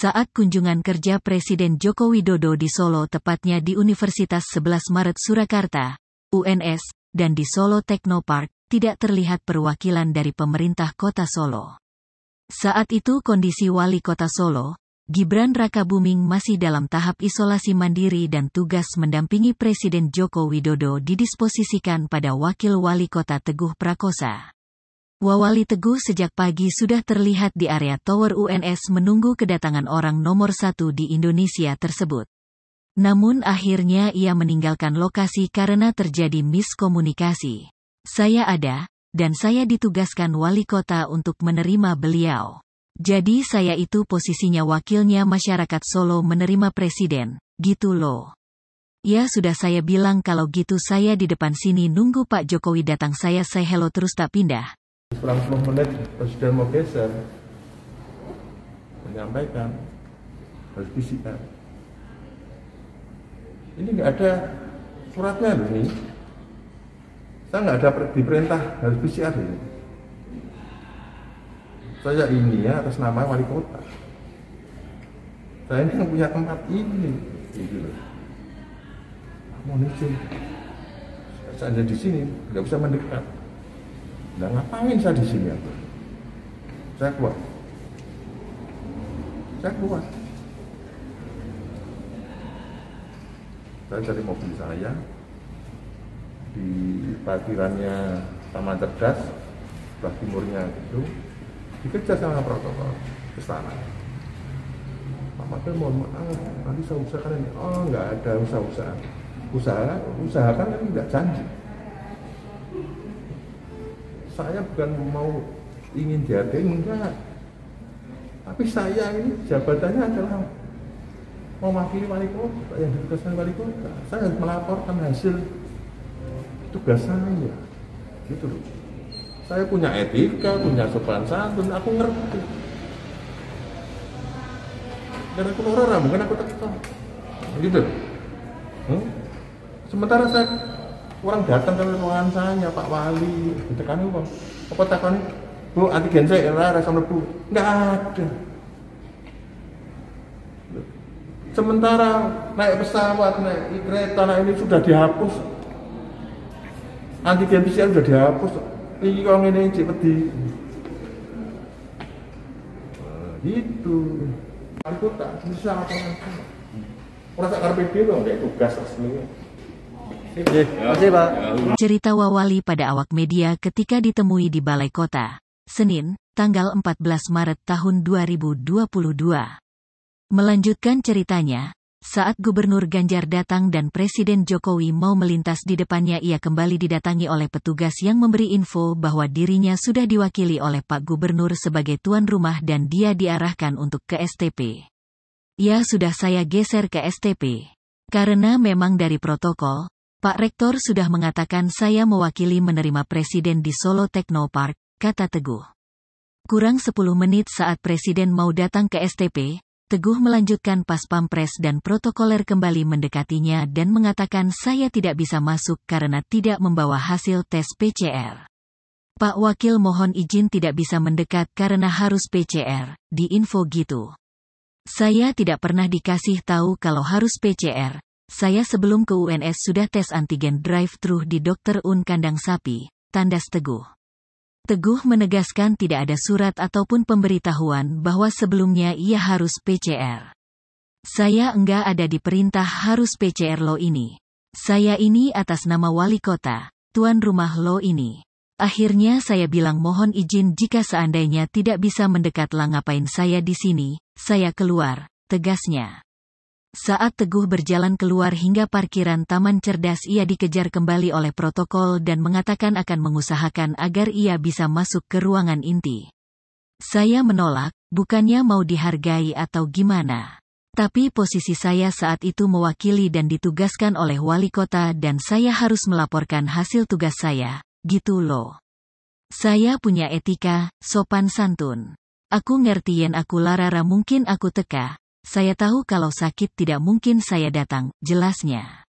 Saat kunjungan kerja Presiden Joko Widodo di Solo tepatnya di Universitas 11 Maret Surakarta, UNS, dan di Solo Technopark, tidak terlihat perwakilan dari pemerintah kota Solo. Saat itu kondisi wali kota Solo, Gibran Rakabuming masih dalam tahap isolasi mandiri dan tugas mendampingi Presiden Joko Widodo didisposisikan pada Wakil Wali Kota Teguh Prakosa. Wawali Teguh sejak pagi sudah terlihat di area Tower UNS menunggu kedatangan orang nomor satu di Indonesia tersebut. Namun akhirnya ia meninggalkan lokasi karena terjadi miskomunikasi. Saya ada, dan saya ditugaskan wali kota untuk menerima beliau. Jadi saya itu posisinya wakilnya masyarakat Solo menerima presiden, gitu loh. Ya sudah saya bilang kalau gitu saya di depan sini nunggu Pak Jokowi datang saya say hello terus tak pindah, Selang 10 menit Presiden mau geser menyampaikan harus PCR. Ini nggak ada suratnya loh ini. Saya nggak ada diperintah harus PCR ini. Saya ini ya atas nama wali kota. Saya ini yang punya tempat ini, gitu loh. Mau nih saya ada di sini, nggak bisa mendekat. Nah, ngapain saya di sini aku? Saya keluar. Saya keluar. Saya cari mobil saya di parkirannya Taman Cerdas, sebelah timurnya itu dikejar sama protokol ke sana, Pak Matel mohon maaf, nanti saya usahakan ini. Oh, enggak ada usaha-usaha. Usaha, usahakan kan nggak janji saya bukan mau ingin dihargai enggak tapi saya ini jabatannya adalah mewakili wali kota yang ditugaskan wali kota saya harus melaporkan hasil tugas saya gitu loh saya punya etika punya sopan santun aku ngerti dan aku orang bukan aku tetap gitu hmm? sementara saya orang datang ke ruangan saya Pak Wali ditekani gitu apa apa takon kan? Bu antigen saya era rasa mlebu nggak ada sementara naik pesawat naik kereta naik ini sudah dihapus antigen PCR sudah dihapus ini kalau ini cepet di itu wali kota bisa apa orang karpet PD dong, kayak tugas resmi Cerita Wawali pada awak media ketika ditemui di Balai Kota, Senin, tanggal 14 Maret tahun 2022. Melanjutkan ceritanya, saat Gubernur Ganjar datang dan Presiden Jokowi mau melintas di depannya ia kembali didatangi oleh petugas yang memberi info bahwa dirinya sudah diwakili oleh Pak Gubernur sebagai tuan rumah dan dia diarahkan untuk ke STP. Ya sudah saya geser ke STP. Karena memang dari protokol, Pak Rektor sudah mengatakan saya mewakili menerima Presiden di Solo Technopark, kata Teguh. Kurang 10 menit saat Presiden mau datang ke STP, Teguh melanjutkan pas pampres dan protokoler kembali mendekatinya dan mengatakan saya tidak bisa masuk karena tidak membawa hasil tes PCR. Pak Wakil mohon izin tidak bisa mendekat karena harus PCR, di info gitu. Saya tidak pernah dikasih tahu kalau harus PCR, saya sebelum ke UNS sudah tes antigen drive-thru di dokter Un Kandang Sapi, tandas Teguh. Teguh menegaskan tidak ada surat ataupun pemberitahuan bahwa sebelumnya ia harus PCR. Saya enggak ada di perintah harus PCR lo ini. Saya ini atas nama wali kota, tuan rumah lo ini. Akhirnya saya bilang mohon izin jika seandainya tidak bisa mendekat lah ngapain saya di sini, saya keluar, tegasnya. Saat Teguh berjalan keluar hingga parkiran Taman Cerdas ia dikejar kembali oleh protokol dan mengatakan akan mengusahakan agar ia bisa masuk ke ruangan inti. Saya menolak, bukannya mau dihargai atau gimana. Tapi posisi saya saat itu mewakili dan ditugaskan oleh wali kota dan saya harus melaporkan hasil tugas saya, gitu loh. Saya punya etika, sopan santun. Aku ngertiin aku larara mungkin aku teka, saya tahu kalau sakit tidak mungkin saya datang, jelasnya.